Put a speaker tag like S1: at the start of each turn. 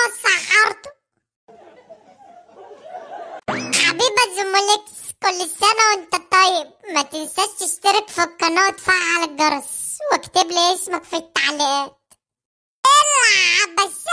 S1: انا سحرته حبيب كل سنة وانت طيب ما تنساش تشترك في القناة وتفعل الجرس واكتب لي اسمك في التعليقات العب بس